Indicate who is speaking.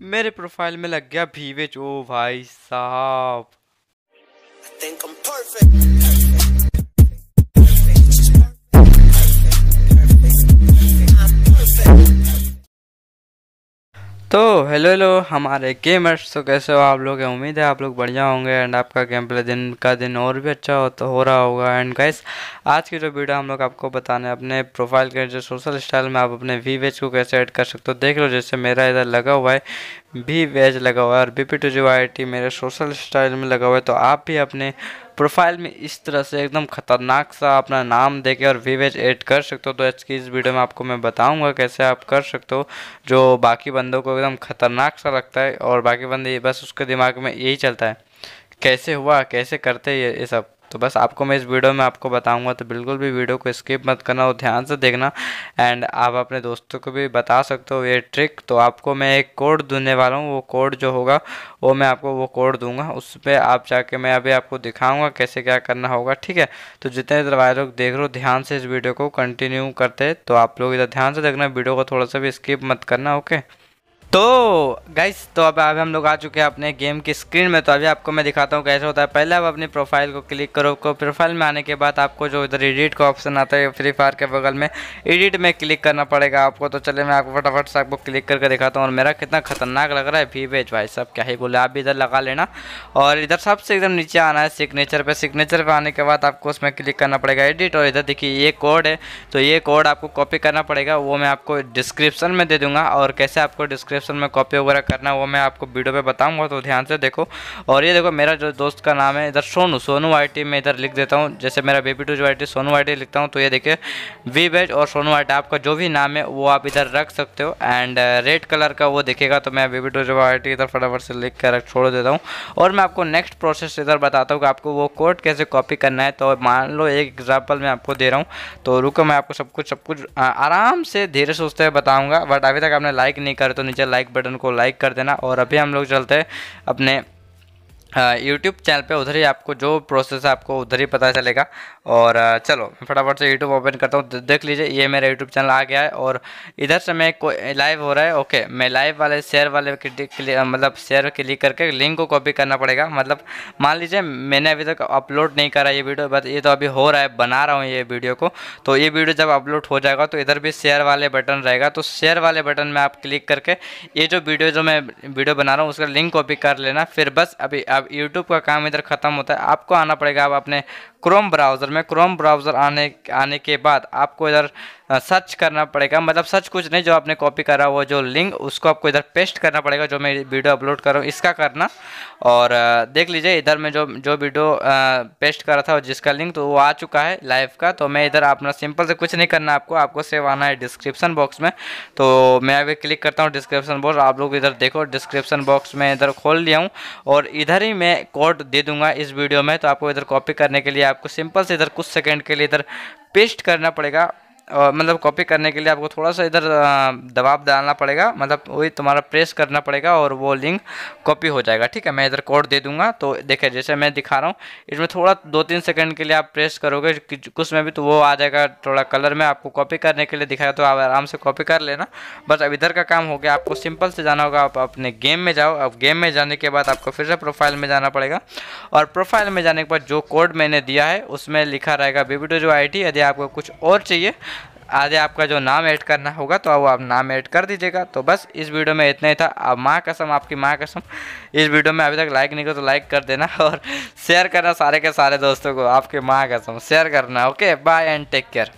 Speaker 1: मेरे प्रोफाइल में लग गया भीवेज ओ भाई साहब तो हेलो हेलो हमारे गेमर्स तो कैसे हो आप लोग उम्मीद है आप लोग बढ़िया होंगे एंड आपका गेम प्ले दिन का दिन और भी अच्छा हो तो हो रहा होगा एंड गाइस आज की जो वीडियो हम लोग आपको बताने अपने प्रोफाइल के जो सोशल स्टाइल में आप अपने वी वेज को कैसे ऐड कर सकते हो देख लो जैसे मेरा इधर लगा हुआ है वी वेज लगा हुआ है और B P two G I T मेरे सोशल स्टाइल में लगा हुआ है तो आप भी अपने प्रोफाइल में इस तरह से एकदम खतरनाक सा अपना नाम दे के और वीवेज ऐड कर सकते हो तो आज की इस वीडियो में आपको मैं बताऊंगा कैसे आप कर सकते हो जो बाकी बंदों को एकदम खतरनाक सा लगता है और बाकी बंदे बस उसके दिमाग में यही चलता है कैसे हुआ कैसे करते ये ये सब तो बस आपको मैं इस वीडियो में आपको बताऊंगा तो बिल्कुल भी वीडियो को स्किप मत करना और ध्यान से देखना एंड आप अपने दोस्तों को भी बता सकते हो ये ट्रिक तो आपको मैं एक कोड देने वाला हूँ वो कोड जो होगा वो मैं आपको वो कोड दूंगा उस पर आप जाके मैं अभी आपको दिखाऊँगा कैसे क्या करना होगा ठीक है तो जितने इधर लोग देख रहे हो ध्यान से इस वीडियो को कंटिन्यू करते तो आप लोग इधर ध्यान से देखना वीडियो को थोड़ा सा भी स्किप मत करना ओके तो गाइस तो अब अभी हम लोग आ चुके हैं अपने गेम की स्क्रीन में तो अभी आपको मैं दिखाता हूँ कैसे होता है पहले आप अपनी प्रोफाइल को क्लिक करो को प्रोफाइल में आने के बाद आपको जो इधर एडिट का ऑप्शन आता है फ्री फायर के बगल में एडिट में क्लिक करना पड़ेगा आपको तो चले मैं आपको फटाफट से आपको क्लिक करके दिखाता हूँ और मेरा कितना खतरनाक लग रहा है फी वेज भाई साहब क्या ही बोले आप भी इधर लगा लेना और इधर सबसे एकदम नीचे आना है सिग्नेचर पर सिग्नेचर पर आने के बाद आपको उसमें क्लिक करना पड़ेगा एडिट और इधर देखिए ये कोड है तो ये कोड आपको कॉपी करना पड़ेगा वो मैं आपको डिस्क्रिप्शन में दे दूँगा और कैसे आपको डिस्क्रिप डिस्क्रिप्शन में कॉपी वगैरह करना है वो मैं आपको वीडियो पे बताऊंगा तो ध्यान से देखो और ये देखो मेरा जो दोस्त का नाम है इधर सोनू सोनू आई मैं इधर लिख देता हूँ जैसे मेरा बेबी टू जो आई सोनू आई लिखता हूँ तो ये देखिए वी बेज और सोनू आई आपका जो भी नाम है वो आप इधर रख सकते हो एंड रेड कलर का वो देखेगा तो मैं बेबी टू जो आई इधर फटाफट से लिख कर छोड़ देता हूँ और मैं आपको नेक्स्ट प्रोसेस इधर बताता हूँ कि आपको वो कोड कैसे कॉपी करना है तो मान लो एक एग्जाम्पल मैं आपको दे रहा हूँ तो रुको मैं आपको सब कुछ सब कुछ आराम से धीरे सोचते हुए बताऊँगा बट अभी तक आपने लाइक नहीं करे तो नीचे लाइक बटन को लाइक कर देना और अभी हम लोग चलते हैं अपने यूट्यूब हाँ, चैनल पे उधर ही आपको जो प्रोसेस है आपको उधर ही पता चलेगा और चलो फटाफट से यूट्यूब ओपन करता हूँ देख लीजिए ये मेरा यूट्यूब चैनल आ गया है और इधर से मैं लाइव हो रहा है ओके मैं लाइव वाले शेयर वाले मतलब शेयर क्लिक करके लिंक को कॉपी करना पड़ेगा मतलब मान लीजिए मैंने अभी तक अपलोड नहीं करा ये वीडियो बस ये तो अभी हो रहा है बना रहा हूँ ये वीडियो को तो ये वीडियो जब अपलोड हो जाएगा तो इधर भी शेयर वाले बटन रहेगा तो शेयर वाले बटन में आप क्लिक करके ये जो वीडियो जो मैं वीडियो बना रहा हूँ उसका लिंक कॉपी कर लेना फिर बस अभी अब यूट्यूब का काम इधर ख़त्म होता है आपको आना पड़ेगा अब अपने क्रोम ब्राउज़र में क्रोम ब्राउज़र आने आने के बाद आपको इधर सर्च करना पड़ेगा मतलब सर्च कुछ नहीं जो आपने कॉपी करा वो जो लिंक उसको आपको इधर पेस्ट करना पड़ेगा जो मैं वीडियो अपलोड कर रहा हूँ इसका करना और देख लीजिए इधर मैं जो जो वीडियो पेस्ट करा था जिसका लिंक तो वो आ चुका है लाइव का तो मैं इधर अपना सिंपल से कुछ नहीं करना आपको आपको सेव आना है डिस्क्रिप्सन बॉक्स में तो मैं अभी क्लिक करता हूँ डिस्क्रिप्शन बॉक्स आप लोग इधर देखो डिस्क्रिप्सन बॉक्स में इधर खोल लिया हूँ और इधर ही मैं कोड दे दूँगा इस वीडियो में तो आपको इधर कॉपी करने के लिए आपको सिंपल से इधर कुछ सेकेंड के लिए इधर पेस्ट करना पड़ेगा मतलब कॉपी करने के लिए आपको थोड़ा सा इधर दबाव डालना पड़ेगा मतलब वही तुम्हारा प्रेस करना पड़ेगा और वो लिंक कॉपी हो जाएगा ठीक है मैं इधर कोड दे दूंगा तो देखे जैसे मैं दिखा रहा हूँ इसमें थोड़ा दो तीन सेकंड के लिए आप प्रेस करोगे कुछ में भी तो वो आ जाएगा थोड़ा कलर में आपको कॉपी करने के लिए दिखाया तो आप आराम से कॉपी कर लेना बस अब इधर का काम हो गया आपको सिंपल से जाना होगा आप अपने गेम में जाओ अब गेम में जाने के बाद आपको फिर से प्रोफाइल में जाना पड़ेगा और प्रोफाइल में जाने के बाद जो कोड मैंने दिया है उसमें लिखा रहेगा बीबी टू जो आई यदि आपको कुछ और चाहिए आगे आपका जो नाम ऐड करना होगा तो वो आप नाम ऐड कर दीजिएगा तो बस इस वीडियो में इतना ही था अब माँ कसम आपकी माँ कसम इस वीडियो में अभी तक लाइक नहीं करो तो लाइक कर देना और शेयर करना सारे के सारे दोस्तों को आपकी माँ कसम शेयर करना okay bye and take care